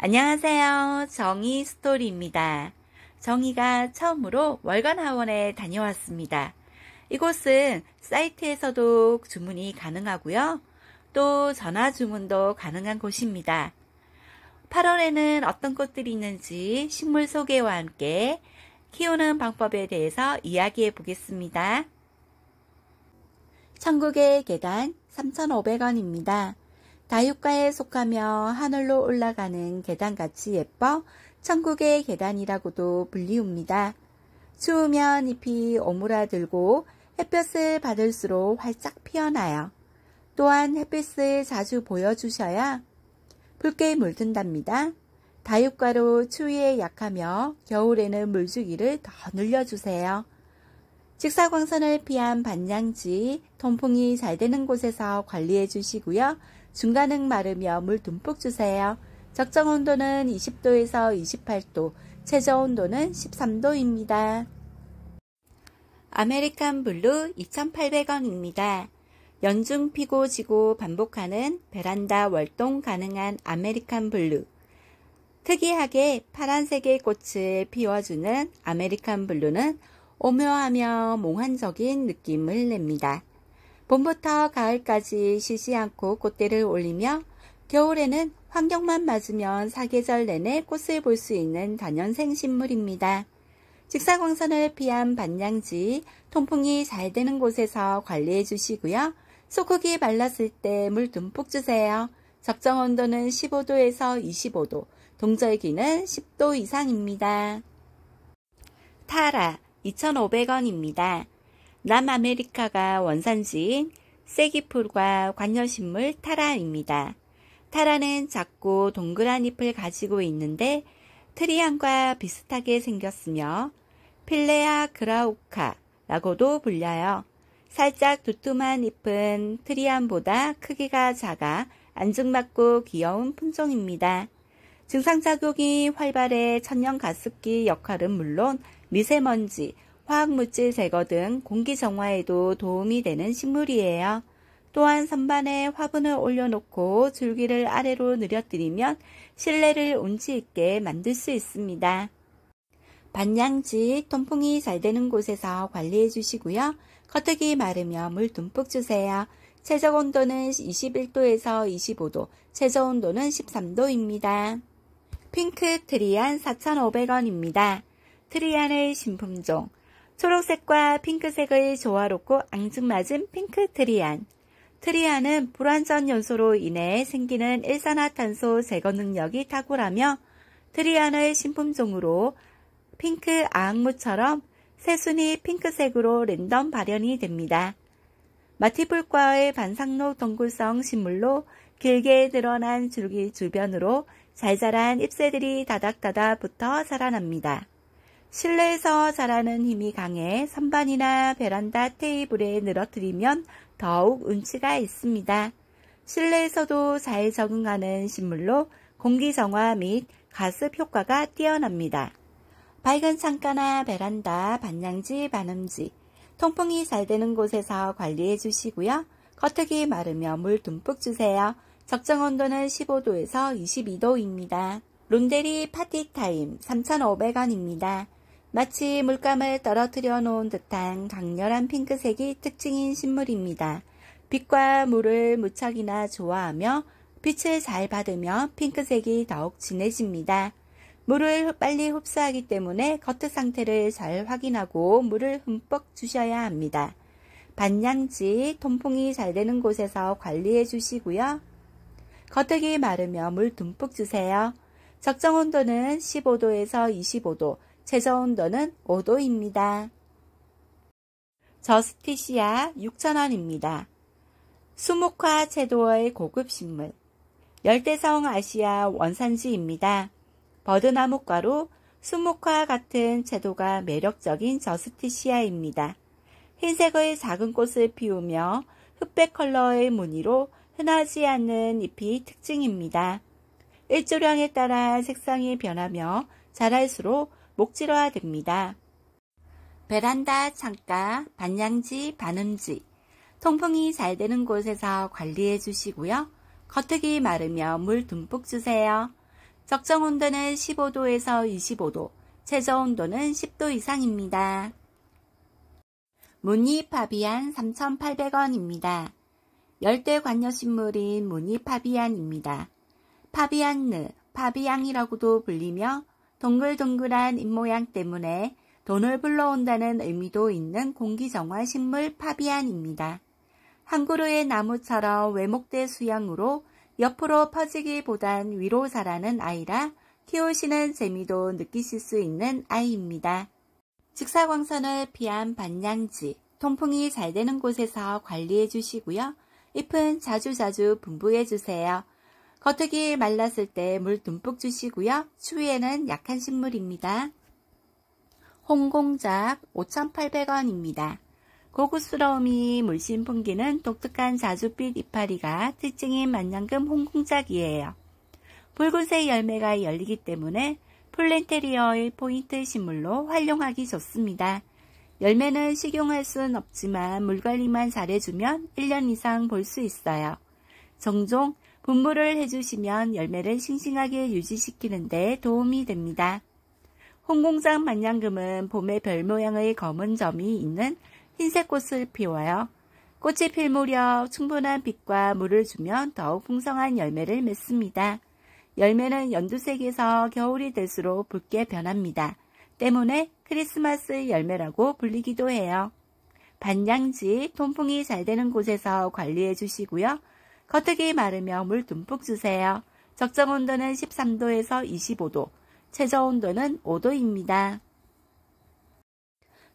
안녕하세요. 정희 스토리입니다. 정희가 처음으로 월간 하원에 다녀왔습니다. 이곳은 사이트에서도 주문이 가능하고요. 또 전화 주문도 가능한 곳입니다. 8월에는 어떤 꽃들이 있는지 식물 소개와 함께 키우는 방법에 대해서 이야기해 보겠습니다. 천국의 계단 3,500원입니다. 다육가에 속하며 하늘로 올라가는 계단같이 예뻐 천국의 계단이라고도 불리웁니다. 추우면 잎이 오므라들고 햇볕을 받을수록 활짝 피어나요. 또한 햇빛을 자주 보여주셔야 붉게 물든답니다. 다육가로 추위에 약하며 겨울에는 물주기를 더 늘려주세요. 직사광선을 피한 반양지, 통풍이 잘 되는 곳에서 관리해 주시고요. 중간흙 마르며 물 듬뿍 주세요. 적정 온도는 20도에서 28도, 최저 온도는 13도입니다. 아메리칸 블루 2,800원입니다. 연중 피고 지고 반복하는 베란다 월동 가능한 아메리칸 블루. 특이하게 파란색의 꽃을 피워주는 아메리칸 블루는 오묘하며 몽환적인 느낌을 냅니다. 봄부터 가을까지 쉬지 않고 꽃대를 올리며 겨울에는 환경만 맞으면 사계절 내내 꽃을 볼 수 있는 단연생 식물입니다. 직사광선을 피한 반양지, 통풍이 잘 되는 곳에서 관리해 주시고요. 소고기 발랐을 때 물 듬뿍 주세요. 적정 온도는 15도에서 25도, 동절기는 10도 이상입니다. 타라, 2,500원입니다. 남아메리카가 원산지인 세기풀과 관여식물 타라입니다. 타라는 작고 동그란 잎을 가지고 있는데 트리안과 비슷하게 생겼으며 필레아 그라우카라고도 불려요. 살짝 두툼한 잎은 트리안보다 크기가 작아 안중맞고 귀여운 품종입니다. 증상작용이 활발해 천연가습기 역할은 물론 미세먼지, 화학물질 제거 등 공기 정화에도 도움이 되는 식물이에요. 또한 선반에 화분을 올려놓고 줄기를 아래로 늘려뜨리면 실내를 움치있게 만들 수 있습니다. 반양지 통풍이 잘 되는 곳에서 관리해 주시고요. 커트기 마르면 물 듬뿍 주세요. 최저 온도는 21도에서 25도, 최저 온도는 13도입니다. 핑크 트리안 4,500원입니다. 트리안의 신품종 초록색과 핑크색의 조화롭고 앙증맞은 핑크 트리안. 트리안은 불완전 연소로 인해 생기는 일산화탄소 제거 능력이 탁월하며 트리안의 신품종으로 핑크 아무처럼 새순이 핑크색으로 랜덤 발현이 됩니다. 마티풀과의 반상록 동굴성 식물로 길게 늘어난 줄기 주변으로 잘 자란 잎새들이 다닥다닥 붙어 살아납니다. 실내에서 자라는 힘이 강해 선반이나 베란다 테이블에 늘어뜨리면 더욱 운치가 있습니다. 실내에서도 잘 적응하는 식물로 공기정화 및 가습 효과가 뛰어납니다. 밝은 창가나 베란다, 반양지, 반음지, 통풍이 잘 되는 곳에서 관리해 주시고요. 커트기 마르며물 듬뿍 주세요. 적정 온도는 15도에서 22도입니다. 론데리 파티타임 3,500원입니다. 마치 물감을 떨어뜨려 놓은 듯한 강렬한 핑크색이 특징인 식물입니다. 빛과 물을 무척이나 좋아하며 빛을 잘 받으며 핑크색이 더욱 진해집니다. 물을 빨리 흡수하기 때문에 겉의 상태를 잘 확인하고 물을 흠뻑 주셔야 합니다. 반양지 통풍이 잘 되는 곳에서 관리해 주시고요. 겉흙이 마르며 물 듬뿍 주세요. 적정 온도는 15도에서 25도, 최저 온도는 5도입니다. 저스티시아 6,000원입니다. 수묵화 채도어의 고급 식물 열대성 아시아 원산지입니다. 버드나무과로 수묵화 같은 채도가 매력적인 저스티시아입니다. 흰색의 작은 꽃을 피우며 흑백 컬러의 무늬로 흔하지 않는 잎이 특징입니다. 일조량에 따라 색상이 변하며 자랄수록 목질화됩니다. 베란다, 창가, 반양지, 반음지, 통풍이 잘 되는 곳에서 관리해 주시고요. 겉흙이 마르며 물 듬뿍 주세요. 적정 온도는 15도에서 25도, 최저 온도는 10도 이상입니다. 무늬파비안 3,800원입니다. 열대관여식물인 무늬파비안입니다. 파비안느, 파비앙이라고도 불리며 동글동글한 입모양 때문에 돈을 불러온다는 의미도 있는 공기정화 식물 파비안입니다. 한 그루의 나무처럼 외목대 수양으로 옆으로 퍼지기보단 위로 자라는 아이라 키우시는 재미도 느끼실 수 있는 아이입니다. 직사광선을 피한 반양지, 통풍이 잘 되는 곳에서 관리해 주시고요. 잎은 자주자주 분부해 주세요. 겉흙이 말랐을 때 물 듬뿍 주시고요. 추위에는 약한 식물입니다. 홍공작 5,800원입니다. 고급스러움이 물씬 풍기는 독특한 자줏빛 이파리가 특징인 만년금 홍공작이에요. 붉은색 열매가 열리기 때문에 플랜테리어의 포인트 식물로 활용하기 좋습니다. 열매는 식용할 수는 없지만 물관리만 잘해주면 1년 이상 볼 수 있어요. 종종 분무를 해주시면 열매를 싱싱하게 유지시키는 데 도움이 됩니다. 홍공장 만냥금은 봄에 별 모양의 검은 점이 있는 흰색 꽃을 피워요. 꽃이 필 무렵 충분한 빛과 물을 주면 더욱 풍성한 열매를 맺습니다. 열매는 연두색에서 겨울이 될수록 붉게 변합니다. 때문에 크리스마스 열매라고 불리기도 해요. 반양지 통풍이 잘 되는 곳에서 관리해 주시고요. 겉흙기 마르며 물 듬뿍 주세요. 적정 온도는 13도에서 25도, 최저 온도는 5도입니다.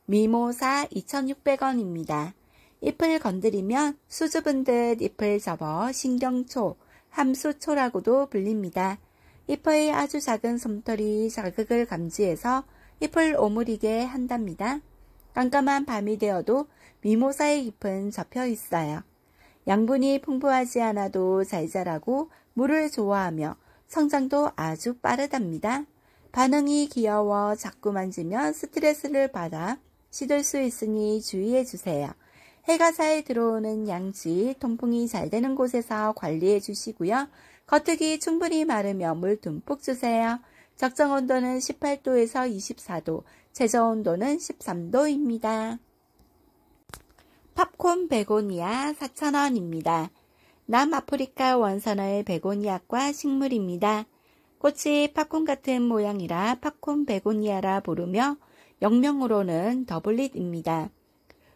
미모사 2,600원입니다. 잎을 건드리면 수줍은 듯 잎을 접어 신경초, 함수초라고도 불립니다. 잎의 아주 작은 솜털이 자극을 감지해서 잎을 오므리게 한답니다. 깜깜한 밤이 되어도 미모사의 잎은 접혀 있어요. 양분이 풍부하지 않아도 잘 자라고 물을 좋아하며 성장도 아주 빠르답니다. 반응이 귀여워 자꾸 만지면 스트레스를 받아 시들 수 있으니 주의해 주세요. 해가 잘 들어오는 양지, 통풍이 잘 되는 곳에서 관리해 주시고요. 겉흙이 충분히 마르며 물 듬뿍 주세요. 적정 온도는 18도에서 24도, 최저 온도는 13도입니다. 팝콘 베고니아 4,000원입니다. 남아프리카 원산의 베고니아과 식물입니다. 꽃이 팝콘 같은 모양이라 팝콘 베고니아라 부르며 영명으로는 더블릿입니다.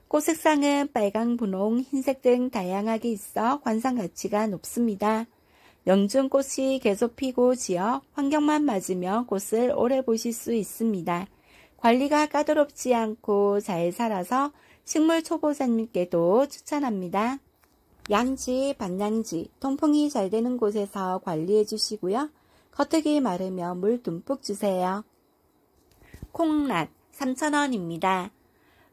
꽃 색상은 빨강, 분홍, 흰색 등 다양하게 있어 관상 가치가 높습니다. 영중 꽃이 계속 피고 지어 환경만 맞으면 꽃을 오래 보실 수 있습니다. 관리가 까다롭지 않고 잘 살아서 식물 초보자님께도 추천합니다. 양지, 반양지, 통풍이 잘 되는 곳에서 관리해 주시고요. 겉흙기마르며물 듬뿍 주세요. 콩낫 3,000원입니다.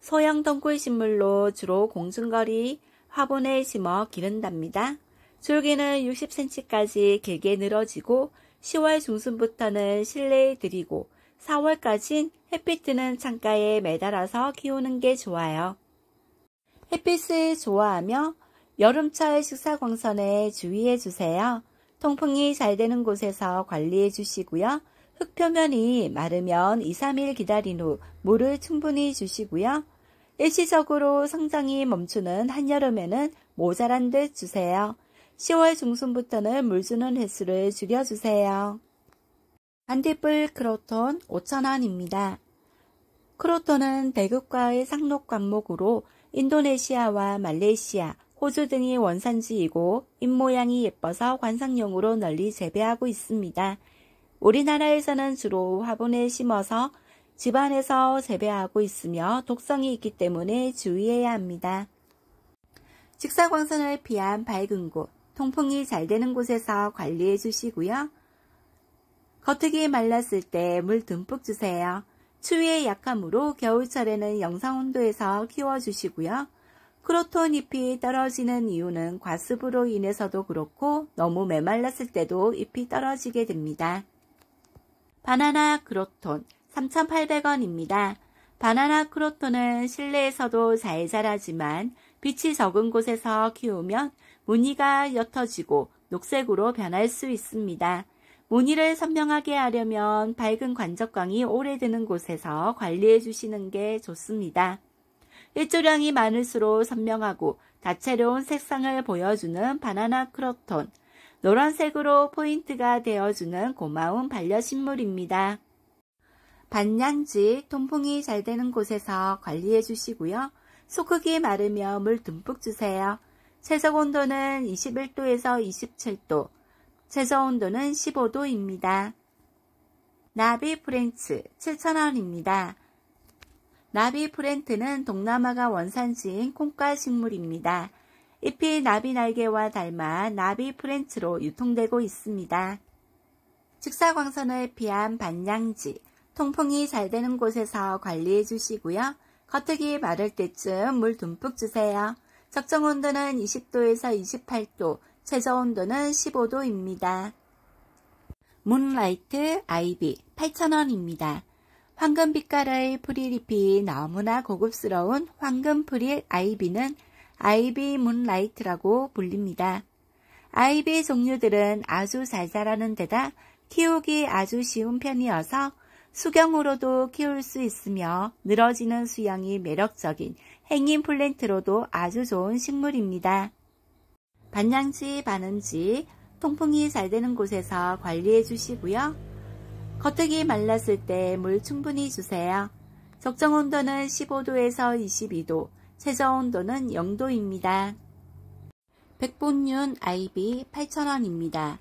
소형 덩굴식물로 주로 공중거리 화분에 심어 기른답니다. 줄기는 60cm까지 길게 늘어지고 10월 중순부터는 실내에 들이고 4월까진 햇빛 드는 창가에 매달아서 키우는 게 좋아요. 햇빛을 좋아하며 여름철 식사 광선에 주의해 주세요. 통풍이 잘 되는 곳에서 관리해 주시고요. 흙표면이 마르면 2, 3일 기다린 후 물을 충분히 주시고요. 일시적으로 성장이 멈추는 한여름에는 모자란 듯 주세요. 10월 중순부터는 물 주는 횟수를 줄여주세요. 반딧불 크로톤 5,000원입니다. 크로톤은 대급과의 상록 과목으로 인도네시아와 말레이시아, 호주 등이 원산지이고 입모양이 예뻐서 관상용으로 널리 재배하고 있습니다. 우리나라에서는 주로 화분에 심어서 집안에서 재배하고 있으며 독성이 있기 때문에 주의해야 합니다. 직사광선을 피한 밝은 곳, 통풍이 잘 되는 곳에서 관리해 주시고요. 겉흙이 말랐을 때 물 듬뿍 주세요. 추위에 약하므로 겨울철에는 영상 온도에서 키워주시고요. 크로톤 잎이 떨어지는 이유는 과습으로 인해서도 그렇고 너무 메말랐을 때도 잎이 떨어지게 됩니다. 바나나 크로톤 3,800원입니다. 바나나 크로톤은 실내에서도 잘 자라지만 빛이 적은 곳에서 키우면 무늬가 옅어지고 녹색으로 변할 수 있습니다. 무늬를 선명하게 하려면 밝은 관적광이 오래 되는 곳에서 관리해 주시는 게 좋습니다. 일조량이 많을수록 선명하고 다채로운 색상을 보여주는 바나나 크로톤, 노란색으로 포인트가 되어주는 고마운 반려식물입니다. 반양지 통풍이 잘 되는 곳에서 관리해 주시고요. 소극이 마르며 물 듬뿍 주세요. 최적 온도는 21도에서 27도, 최저 온도는 15도입니다. 나비 프렌츠 7,000원입니다. 나비 프렌트는 동남아가 원산지인 콩과 식물입니다. 잎이 나비 날개와 닮아 나비 프렌츠로 유통되고 있습니다. 직사광선을 피한 반양지, 통풍이 잘 되는 곳에서 관리해 주시고요. 겉흙이 마를 때쯤 물 듬뿍 주세요. 적정 온도는 20도에서 28도, 최저 온도는 15도입니다. 문라이트 아이비 8,000원입니다. 황금 빛깔의 프리리피 너무나 고급스러운 황금 프리 아이비는 아이비 문라이트라고 불립니다. 아이비 종류들은 아주 잘 자라는 데다 키우기 아주 쉬운 편이어서 수경으로도 키울 수 있으며 늘어지는 수영이 매력적인 행인 플랜트로도 아주 좋은 식물입니다. 반양지 반음지, 통풍이 잘 되는 곳에서 관리해 주시고요. 겉뜨기 말랐을 때 물 충분히 주세요. 적정 온도는 15도에서 22도, 최저 온도는 0도입니다. 백본윤 아이비 8,000원입니다.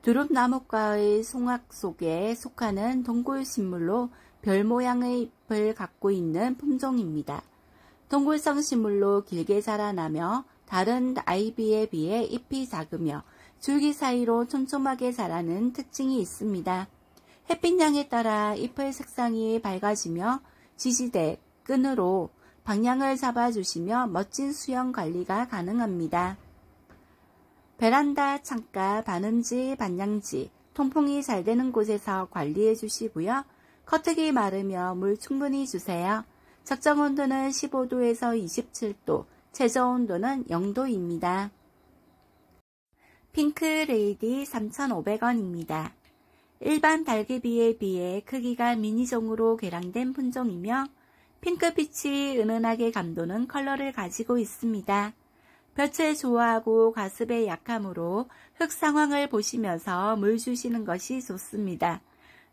두릅나무과의 송악 속에 속하는 동굴식물로 별 모양의 잎을 갖고 있는 품종입니다. 동굴성 식물로 길게 자라나며 다른 아이비에 비해 잎이 작으며 줄기 사이로 촘촘하게 자라는 특징이 있습니다. 햇빛량에 따라 잎의 색상이 밝아지며 지지대, 끈으로 방향을 잡아주시며 멋진 수영 관리가 가능합니다. 베란다, 창가, 반음지, 반양지, 통풍이 잘 되는 곳에서 관리해 주시고요. 커트기 마르며 물 충분히 주세요. 적정 온도는 15도에서 27도, 최저 온도는 0도입니다. 핑크레이디 3,500원입니다. 일반 달기비에 비해 크기가 미니종으로 개량된 품종이며 핑크빛이 은은하게 감도는 컬러를 가지고 있습니다. 볕을 좋아하고 가습에 약하므로 흙 상황을 보시면서 물 주시는 것이 좋습니다.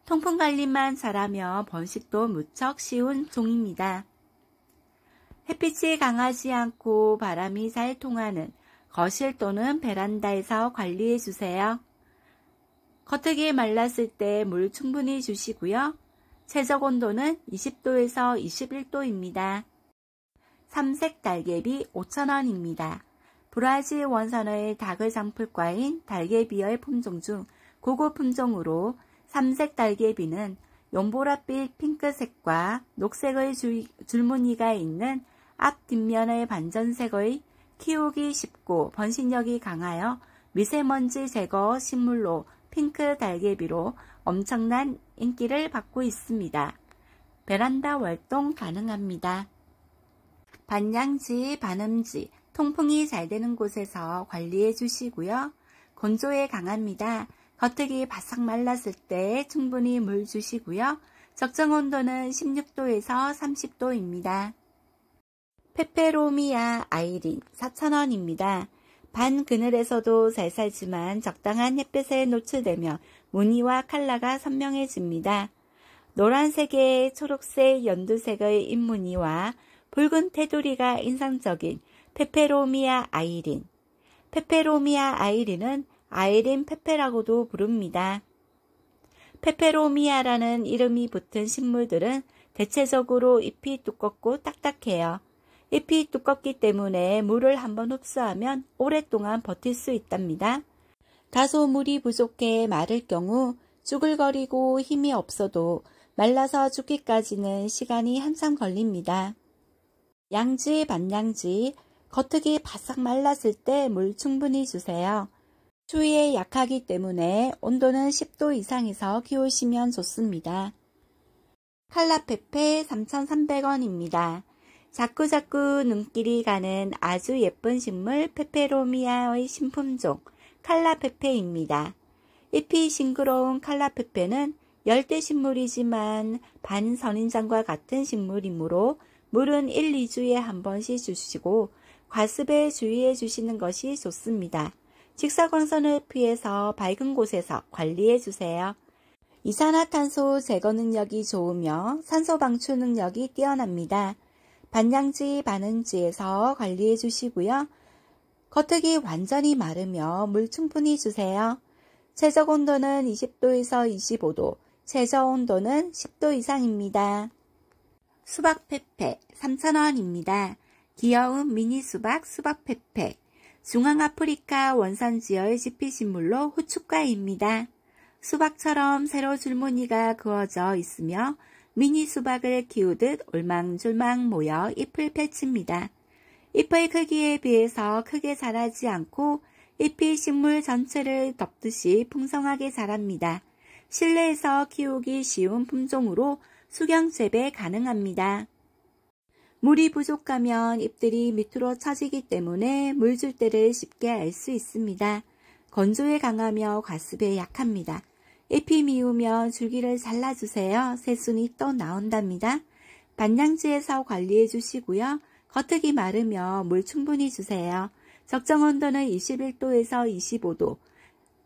통풍 관리만 잘하며 번식도 무척 쉬운 종입니다. 햇빛이 강하지 않고 바람이 잘 통하는 거실 또는 베란다에서 관리해 주세요. 겉흙이 말랐을 때 물 충분히 주시고요. 최적 온도는 20도에서 21도입니다. 삼색 달개비 5,000원입니다. 브라질 원산의 닭을 장풀과인 달개비의 품종 중 고급 품종으로 삼색 달개비는 연보랏빛 핑크색과 녹색의 줄무늬가 있는 앞 뒷면의 반전색의 키우기 쉽고 번식력이 강하여 미세먼지 제거 식물로 핑크 달개비로 엄청난 인기를 받고 있습니다. 베란다 월동 가능합니다. 반양지, 반음지, 통풍이 잘 되는 곳에서 관리해 주시고요. 건조에 강합니다. 겉흙이 바싹 말랐을 때 충분히 물 주시고요. 적정 온도는 16도에서 30도입니다. 페페로미아 아이린 4,000원입니다. 반 그늘에서도 잘 살지만 적당한 햇볕에 노출되며 무늬와 칼라가 선명해집니다. 노란색의 초록색, 연두색의 잎무늬와 붉은 테두리가 인상적인 페페로미아 아이린. 페페로미아 아이린은 아이린 페페라고도 부릅니다. 페페로미아라는 이름이 붙은 식물들은 대체적으로 잎이 두껍고 딱딱해요. 잎이 두껍기 때문에 물을 한번 흡수하면 오랫동안 버틸 수 있답니다. 다소 물이 부족해 마를 경우 쭈글거리고 힘이 없어도 말라서 죽기까지는 시간이 한참 걸립니다. 양지 반양지 겉흙이 바싹 말랐을 때 물 충분히 주세요. 추위에 약하기 때문에 온도는 10도 이상에서 키우시면 좋습니다. 칼라페페 3,300원입니다. 자꾸자꾸 눈길이 가는 아주 예쁜 식물 페페로미아의 신품종 칼라페페입니다. 잎이 싱그러운 칼라페페는 열대 식물이지만 반선인장과 같은 식물이므로 물은 1, 2주에 한 번씩 주시고 과습에 주의해 주시는 것이 좋습니다. 직사광선을 피해서 밝은 곳에서 관리해 주세요. 이산화탄소 제거 능력이 좋으며 산소 방출 능력이 뛰어납니다. 반양지, 반응지에서 관리해 주시고요. 겉흙이 완전히 마르며 물 충분히 주세요. 최적 온도는 20도에서 25도, 최저 온도는 10도 이상입니다. 수박 페페 3,000원입니다. 귀여운 미니 수박 수박 페페 중앙아프리카 원산지의 지피식물로 후춧가입니다. 수박처럼 세로 줄무늬가 그어져 있으며 미니 수박을 키우듯 올망졸망 모여 잎을 펼칩니다. 잎의 크기에 비해서 크게 자라지 않고 잎이 식물 전체를 덮듯이 풍성하게 자랍니다. 실내에서 키우기 쉬운 품종으로 수경 재배 가능합니다. 물이 부족하면 잎들이 밑으로 처지기 때문에 물줄 때를 쉽게 알 수 있습니다. 건조에 강하며 과습에 약합니다. 잎이 미우며 줄기를 잘라주세요. 새순이 또 나온답니다. 반양지에서 관리해 주시고요. 겉흙이 마르며 물 충분히 주세요. 적정 온도는 21도에서 25도,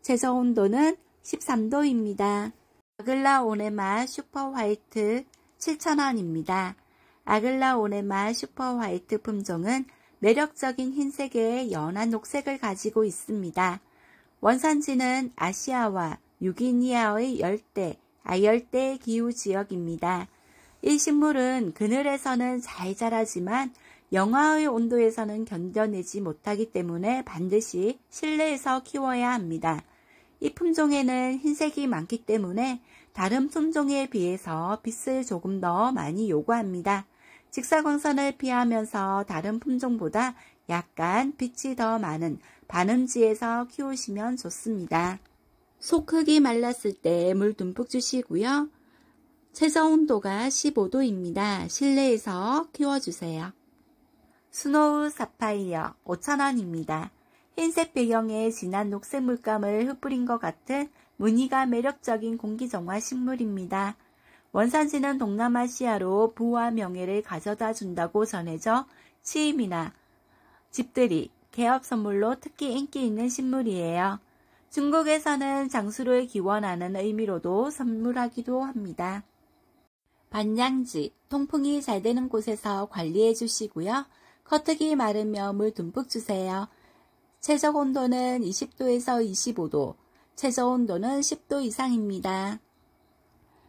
최저 온도는 13도입니다. 아글라 오네마 슈퍼 화이트 7,000원입니다. 아글라 오네마 슈퍼 화이트 품종은 매력적인 흰색의 연한 녹색을 가지고 있습니다. 원산지는 아시아와 유기니아의 열대, 아열대 기후 지역입니다. 이 식물은 그늘에서는 잘 자라지만 영하의 온도에서는 견뎌내지 못하기 때문에 반드시 실내에서 키워야 합니다. 이 품종에는 흰색이 많기 때문에 다른 품종에 비해서 빛을 조금 더 많이 요구합니다. 직사광선을 피하면서 다른 품종보다 약간 빛이 더 많은 반음지에서 키우시면 좋습니다. 소크기 말랐을 때 물 듬뿍 주시고요. 최저 온도가 15도입니다. 실내에서 키워주세요. 스노우 사파이어 5,000원입니다. 흰색 배경에 진한 녹색 물감을 흩뿌린 것 같은 무늬가 매력적인 공기정화 식물입니다. 원산지는 동남아시아로 부와 명예를 가져다 준다고 전해져 취임이나 집들이, 개업 선물로 특히 인기 있는 식물이에요. 중국에서는 장수를 기원하는 의미로도 선물하기도 합니다. 반양지, 통풍이 잘 되는 곳에서 관리해 주시고요. 커트기 마르며 물 듬뿍 주세요. 최적 온도는 20도에서 25도, 최저 온도는 10도 이상입니다.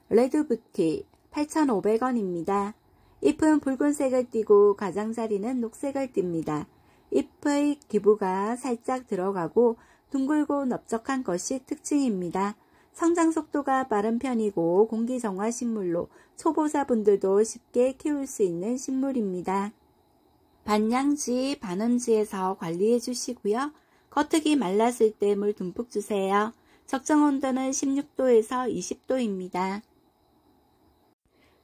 레드부티 8,500원입니다. 잎은 붉은색을 띠고 가장자리는 녹색을 띱니다. 잎의 기부가 살짝 들어가고 둥글고 넓적한 것이 특징입니다. 성장 속도가 빠른 편이고 공기정화 식물로 초보자분들도 쉽게 키울 수 있는 식물입니다. 반양지, 반음지에서 관리해 주시고요. 겉흙이 말랐을 때 물 듬뿍 주세요. 적정 온도는 16도에서 20도입니다.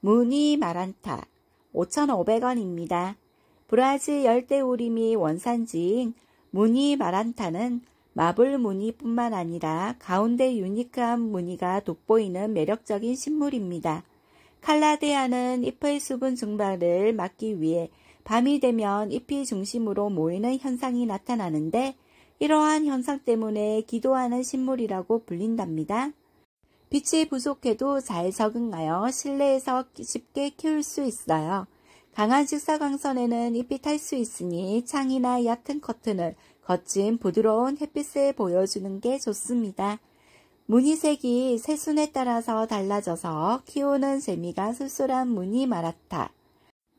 무늬 마란타 5,500원입니다. 브라질 열대우림이 원산지인 무늬 마란타는 마블 무늬뿐만 아니라 가운데 유니크한 무늬가 돋보이는 매력적인 식물입니다. 칼라데아는 잎의 수분 증발을 막기 위해 밤이 되면 잎이 중심으로 모이는 현상이 나타나는데 이러한 현상 때문에 기도하는 식물이라고 불린답니다. 빛이 부족해도 잘 적응하여 실내에서 쉽게 키울 수 있어요. 강한 식사광선에는 잎이 탈 수 있으니 창이나 얕은 커튼을 거친 부드러운 햇빛을 보여주는 게 좋습니다. 무늬색이 새순에 따라서 달라져서 키우는 재미가 쏠쏠한 무늬 마라타.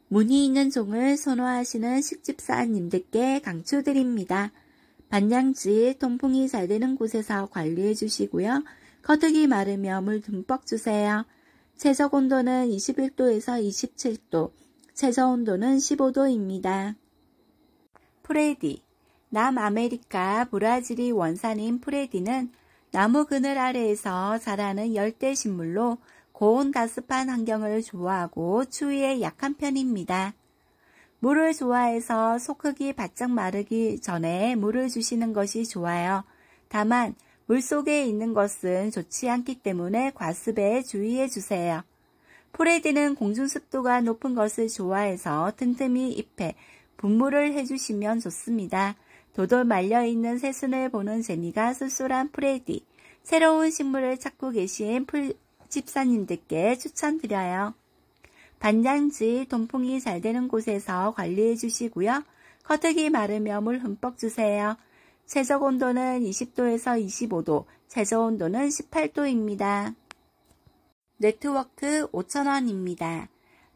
무늬 있는 종을 선호하시는 식집사님들께 강추드립니다. 반양지 통풍이 잘 되는 곳에서 관리해 주시고요. 커득이 마르며 물 듬뿍 주세요. 최적 온도는 21도에서 27도, 최저 온도는 15도입니다. 프레디 남아메리카 브라질이 원산인 프레디는 나무 그늘 아래에서 자라는 열대 식물로 고온 가습한 환경을 좋아하고 추위에 약한 편입니다. 물을 좋아해서 속크기 바짝 마르기 전에 물을 주시는 것이 좋아요. 다만 물속에 있는 것은 좋지 않기 때문에 과습에 주의해 주세요. 프레디는 공중 습도가 높은 것을 좋아해서 틈틈이 잎에 분무를 해주시면 좋습니다. 도돌 말려있는 새순을 보는 재미가 쏠쏠한 프레디. 새로운 식물을 찾고 계신 풀 집사님들께 추천드려요. 반장지 동풍이 잘 되는 곳에서 관리해 주시고요. 커트기 마르며 물 흠뻑 주세요. 최적 온도는 20도에서 25도, 최저 온도는 18도입니다. 네트워크 5,000원입니다.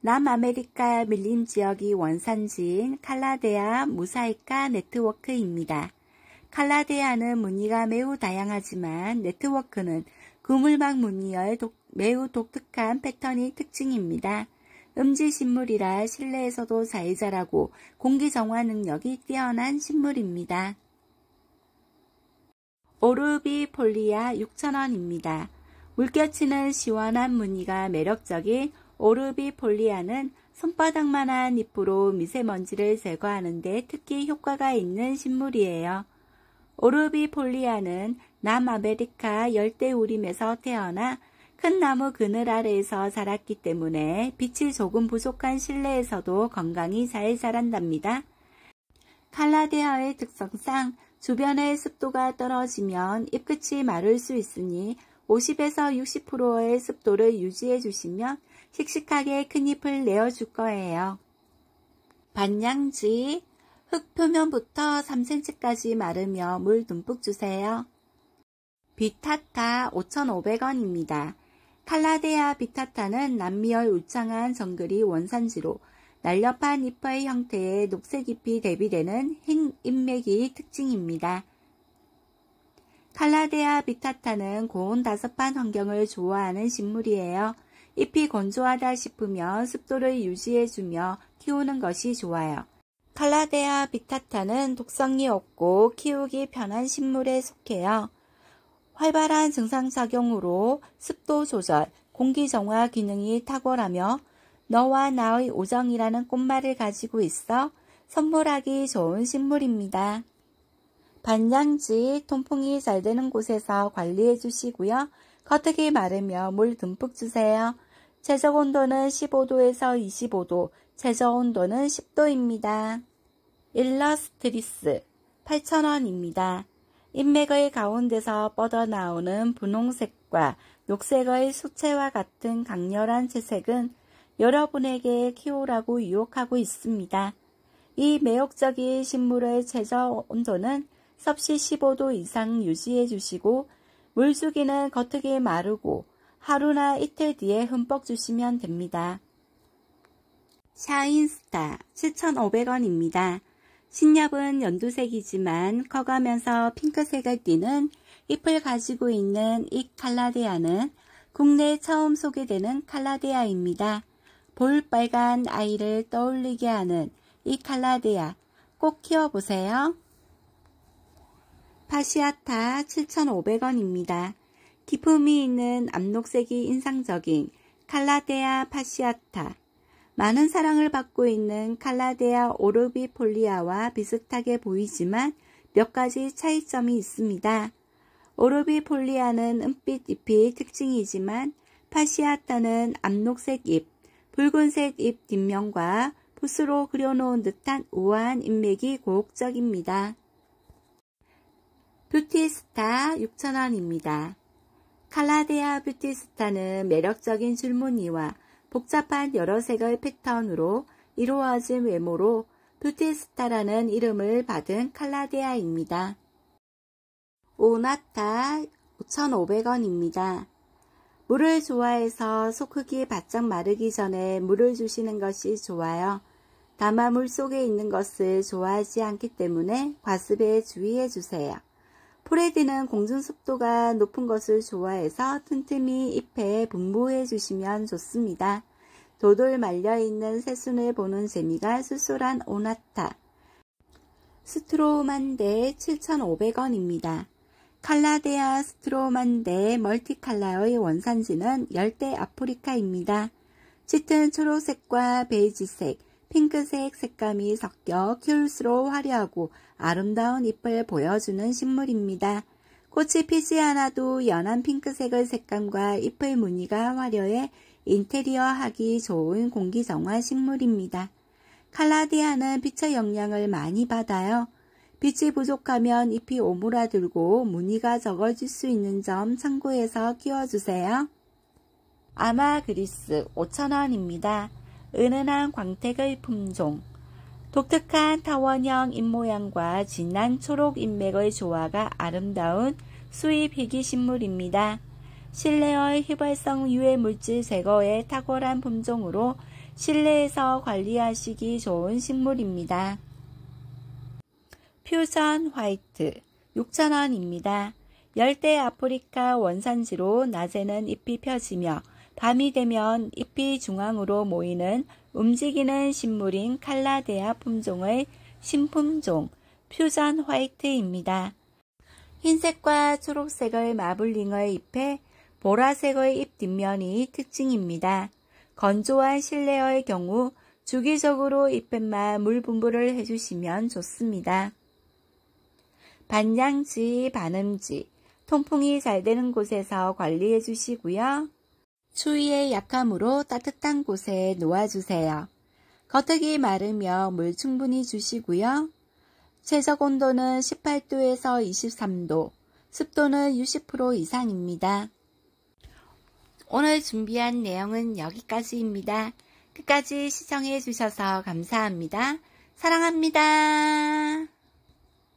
남아메리카 밀림 지역이 원산지인 칼라데아 무사이카 네트워크입니다. 칼라데아는 무늬가 매우 다양하지만 네트워크는 그물망 무늬의 독, 매우 독특한 패턴이 특징입니다. 음지 식물이라 실내에서도 잘 자라고 공기 정화 능력이 뛰어난 식물입니다. 오르비폴리아 6,000원입니다. 물겨치는 시원한 무늬가 매력적인 오르비폴리아는 손바닥만한 잎으로 미세먼지를 제거하는 데 특히 효과가 있는 식물이에요. 오르비폴리아는 남아메리카 열대우림에서 태어나 큰 나무 그늘 아래에서 자랐기 때문에 빛이 조금 부족한 실내에서도 건강히 잘 자란답니다. 칼라데아의 특성상 주변의 습도가 떨어지면 잎끝이 마를 수 있으니 50에서 60%의 습도를 유지해 주시면 씩씩하게 큰 잎을 내어줄 거예요. 반양지 흙 표면부터 3cm까지 마르며 물 듬뿍 주세요. 비타타 5,500원입니다. 칼라데아 비타타는 남미의 울창한 정글이 원산지로 날렵한 잎의 형태에 녹색 잎이 대비되는 흰 잎맥이 특징입니다. 칼라데아 비타타는 고온 다습한 환경을 좋아하는 식물이에요. 잎이 건조하다 싶으면 습도를 유지해주며 키우는 것이 좋아요. 칼라데아 비타타는 독성이 없고 키우기 편한 식물에 속해요. 활발한 증상작용으로 습도 조절, 공기 정화 기능이 탁월하며 너와 나의 오정이라는 꽃말을 가지고 있어 선물하기 좋은 식물입니다. 반장지 통풍이 잘 되는 곳에서 관리해 주시고요. 커흙이 마르며 물 듬뿍 주세요. 최적 온도는 15도에서 25도, 최저 온도는 10도입니다. 일러스트리스 8,000원입니다. 인맥의 가운데서 뻗어나오는 분홍색과 녹색의 수채와 같은 강렬한 채색은 여러분에게 키우라고 유혹하고 있습니다. 이 매혹적인 식물의 최저 온도는 섭씨 15도 이상 유지해 주시고 물주기는 겉흙이 마르고 하루나 이틀 뒤에 흠뻑 주시면 됩니다. 샤인스타 7,500원입니다. 신엽은 연두색이지만 커가면서 핑크색을 띠는 잎을 가지고 있는 이 칼라데아는 국내 처음 소개되는 칼라데아입니다. 볼빨간 아이를 떠올리게 하는 이 칼라데아 꼭 키워보세요. 파시아타 7,500원입니다. 기품이 있는 암록색이 인상적인 칼라데아 파시아타, 많은 사랑을 받고 있는 칼라데아 오르비폴리아와 비슷하게 보이지만 몇 가지 차이점이 있습니다. 오르비폴리아는 은빛 잎이 특징이지만 파시아타는 암록색 잎, 붉은색 잎 뒷면과 붓으로 그려놓은 듯한 우아한 인맥이 고혹적입니다. 뷰티스타 6,000원입니다. 칼라데아 뷰티스타는 매력적인 줄무늬와 복잡한 여러 색의 패턴으로 이루어진 외모로 뷰티스타라는 이름을 받은 칼라데아입니다. 오나타 5,500원입니다. 물을 좋아해서 속 흙이 바짝 마르기 전에 물을 주시는 것이 좋아요. 다만 물 속에 있는 것을 좋아하지 않기 때문에 과습에 주의해 주세요. 포레디는 공중습도가 높은 것을 좋아해서 틈틈이 잎에 분부해 주시면 좋습니다. 돌돌 말려있는 새순을 보는 재미가 쏠쏠한 오나타 스트로만데 우 7,500원입니다. 칼라데아 스트로만데 우 멀티칼라의 원산지는 열대 아프리카입니다. 짙은 초록색과 베이지색, 핑크색 색감이 섞여 키울스로 화려하고 아름다운 잎을 보여주는 식물입니다. 꽃이 피지 않아도 연한 핑크색의 색감과 잎의 무늬가 화려해 인테리어 하기 좋은 공기정화 식물입니다. 칼라디아는 빛의 영향을 많이 받아요. 빛이 부족하면 잎이 오므라들고 무늬가 적어질 수 있는 점 참고해서 키워주세요. 아마 그리스 5,000원입니다. 은은한 광택의 품종 독특한 타원형 잎모양과 진한 초록 인맥의 조화가 아름다운 수입희귀식물입니다. 실내의 휘발성 유해물질 제거에 탁월한 품종으로 실내에서 관리하시기 좋은 식물입니다. 퓨전 화이트 6,000원입니다. 열대 아프리카 원산지로 낮에는 잎이 펴지며 밤이 되면 잎이 중앙으로 모이는 움직이는 식물인 칼라데아 품종의 신품종 퓨전 화이트입니다. 흰색과 초록색의 마블링의 잎에 보라색의 잎 뒷면이 특징입니다. 건조한 실내의 경우 주기적으로 잎에만 물 분부를 해주시면 좋습니다. 반양지, 반음지, 통풍이 잘 되는 곳에서 관리해 주시고요. 추위에 약함으로 따뜻한 곳에 놓아주세요. 겉흙이 마르며 물 충분히 주시고요. 최적 온도는 18도에서 23도, 습도는 60% 이상입니다. 오늘 준비한 내용은 여기까지입니다. 끝까지 시청해 주셔서 감사합니다. 사랑합니다.